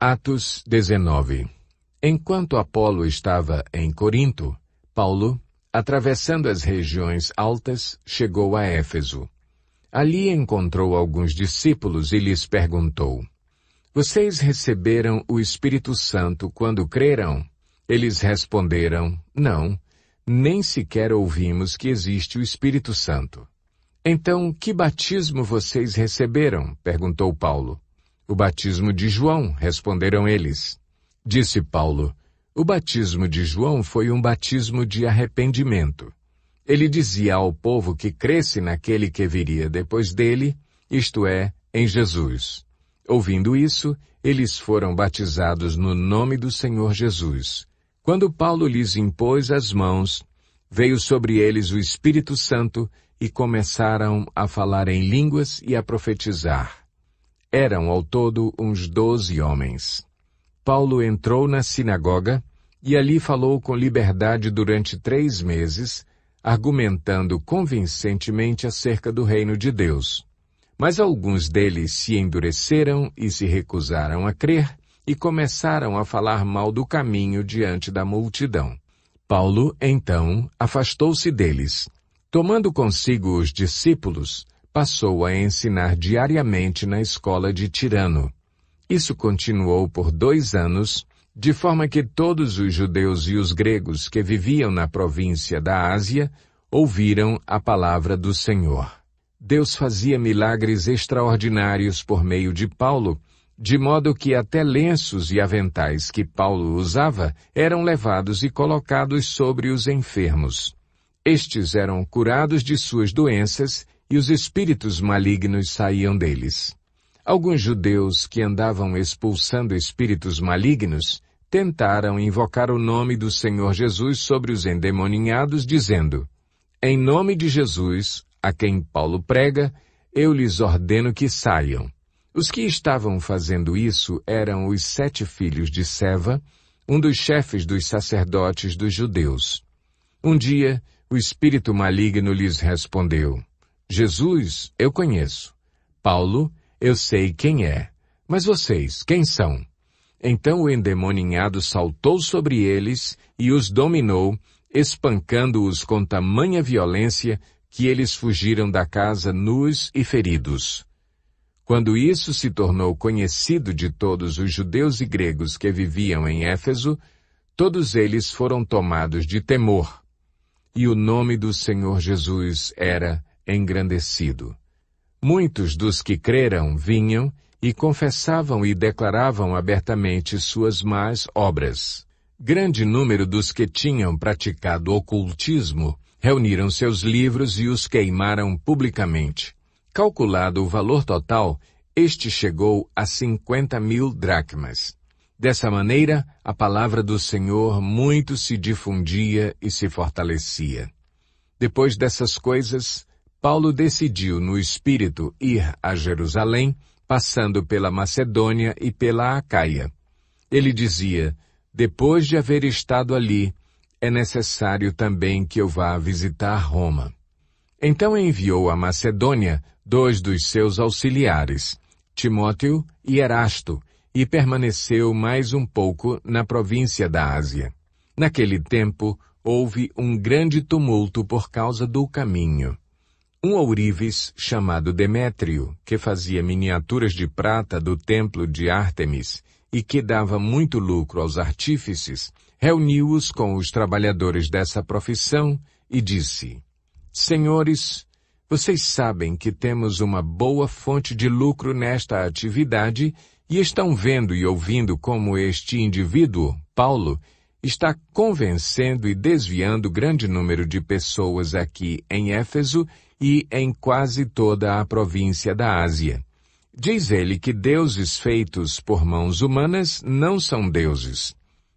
Atos 19 Enquanto Apolo estava em Corinto, Paulo, atravessando as regiões altas, chegou a Éfeso. Ali encontrou alguns discípulos e lhes perguntou: Vocês receberam o Espírito Santo quando creram? Eles responderam: Não, nem sequer ouvimos que existe o Espírito Santo. Então, que batismo vocês receberam? perguntou Paulo. O batismo de João, responderam eles. Disse Paulo, o batismo de João foi um batismo de arrependimento. Ele dizia ao povo que cresce naquele que viria depois dele, isto é, em Jesus. Ouvindo isso, eles foram batizados no nome do Senhor Jesus. Quando Paulo lhes impôs as mãos, veio sobre eles o Espírito Santo e começaram a falar em línguas e a profetizar. Eram ao todo uns doze homens. Paulo entrou na sinagoga e ali falou com liberdade durante três meses, argumentando convincentemente acerca do reino de Deus. Mas alguns deles se endureceram e se recusaram a crer e começaram a falar mal do caminho diante da multidão. Paulo, então, afastou-se deles. Tomando consigo os discípulos, passou a ensinar diariamente na escola de Tirano. Isso continuou por dois anos, de forma que todos os judeus e os gregos que viviam na província da Ásia ouviram a palavra do Senhor. Deus fazia milagres extraordinários por meio de Paulo, de modo que até lenços e aventais que Paulo usava eram levados e colocados sobre os enfermos. Estes eram curados de suas doenças e os espíritos malignos saíam deles. Alguns judeus que andavam expulsando espíritos malignos tentaram invocar o nome do Senhor Jesus sobre os endemoninhados, dizendo, Em nome de Jesus, a quem Paulo prega, eu lhes ordeno que saiam. Os que estavam fazendo isso eram os sete filhos de Seva, um dos chefes dos sacerdotes dos judeus. Um dia, o espírito maligno lhes respondeu, Jesus, eu conheço. Paulo, eu sei quem é. Mas vocês, quem são? Então o endemoninhado saltou sobre eles e os dominou, espancando-os com tamanha violência que eles fugiram da casa nus e feridos. Quando isso se tornou conhecido de todos os judeus e gregos que viviam em Éfeso, todos eles foram tomados de temor. E o nome do Senhor Jesus era engrandecido. Muitos dos que creram vinham e confessavam e declaravam abertamente suas más obras. Grande número dos que tinham praticado ocultismo reuniram seus livros e os queimaram publicamente. Calculado o valor total, este chegou a 50 mil dracmas. Dessa maneira, a palavra do Senhor muito se difundia e se fortalecia. Depois dessas coisas, Paulo decidiu no espírito ir a Jerusalém, passando pela Macedônia e pela Acaia. Ele dizia: Depois de haver estado ali, é necessário também que eu vá visitar Roma. Então enviou à Macedônia dois dos seus auxiliares, Timóteo e Erasto, e permaneceu mais um pouco na província da Ásia. Naquele tempo, houve um grande tumulto por causa do caminho um ourives chamado Demétrio, que fazia miniaturas de prata do templo de Ártemis e que dava muito lucro aos artífices, reuniu-os com os trabalhadores dessa profissão e disse, Senhores, vocês sabem que temos uma boa fonte de lucro nesta atividade e estão vendo e ouvindo como este indivíduo, Paulo, está convencendo e desviando grande número de pessoas aqui em Éfeso e em quase toda a província da Ásia. Diz ele que deuses feitos por mãos humanas não são deuses.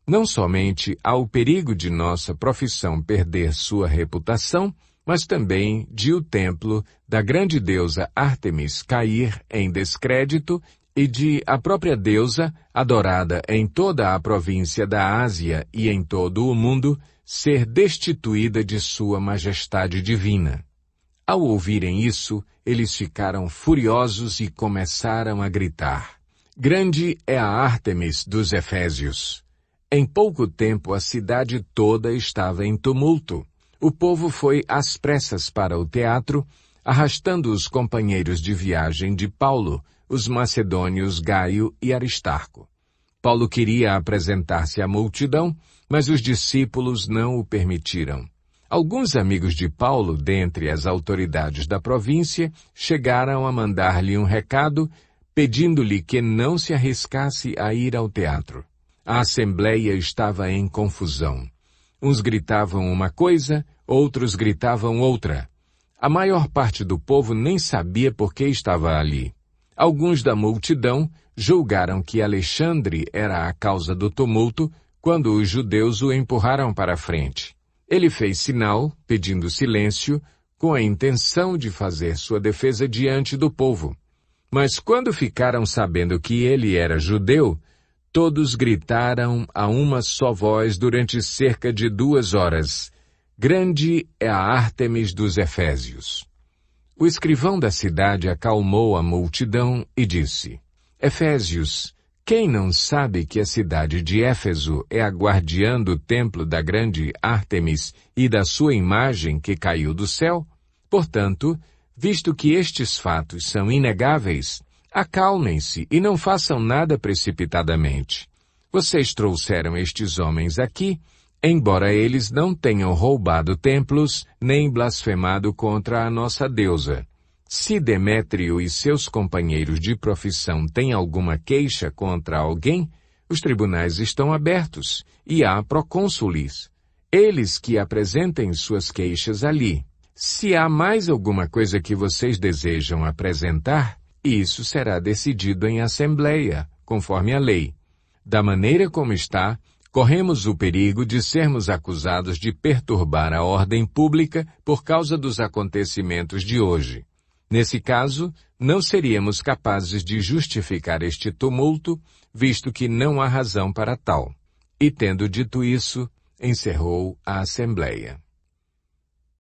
Não somente há o perigo de nossa profissão perder sua reputação, mas também de o templo da grande deusa Artemis cair em descrédito e de a própria deusa, adorada em toda a província da Ásia e em todo o mundo, ser destituída de sua majestade divina. Ao ouvirem isso, eles ficaram furiosos e começaram a gritar. Grande é a Ártemis dos Efésios. Em pouco tempo a cidade toda estava em tumulto. O povo foi às pressas para o teatro, arrastando os companheiros de viagem de Paulo, os macedônios Gaio e Aristarco. Paulo queria apresentar-se à multidão, mas os discípulos não o permitiram. Alguns amigos de Paulo, dentre as autoridades da província, chegaram a mandar-lhe um recado pedindo-lhe que não se arriscasse a ir ao teatro. A assembleia estava em confusão. Uns gritavam uma coisa, outros gritavam outra. A maior parte do povo nem sabia por que estava ali. Alguns da multidão julgaram que Alexandre era a causa do tumulto quando os judeus o empurraram para a frente. Ele fez sinal, pedindo silêncio, com a intenção de fazer sua defesa diante do povo. Mas quando ficaram sabendo que ele era judeu, todos gritaram a uma só voz durante cerca de duas horas. Grande é a Ártemis dos Efésios. O escrivão da cidade acalmou a multidão e disse, Efésios, quem não sabe que a cidade de Éfeso é a guardiã do templo da grande Ártemis e da sua imagem que caiu do céu? Portanto, visto que estes fatos são inegáveis, acalmem-se e não façam nada precipitadamente. Vocês trouxeram estes homens aqui, embora eles não tenham roubado templos nem blasfemado contra a nossa deusa. Se Demétrio e seus companheiros de profissão têm alguma queixa contra alguém, os tribunais estão abertos e há procônsules. Eles que apresentem suas queixas ali. Se há mais alguma coisa que vocês desejam apresentar, isso será decidido em assembleia, conforme a lei. Da maneira como está, corremos o perigo de sermos acusados de perturbar a ordem pública por causa dos acontecimentos de hoje. Nesse caso, não seríamos capazes de justificar este tumulto, visto que não há razão para tal. E tendo dito isso, encerrou a Assembleia.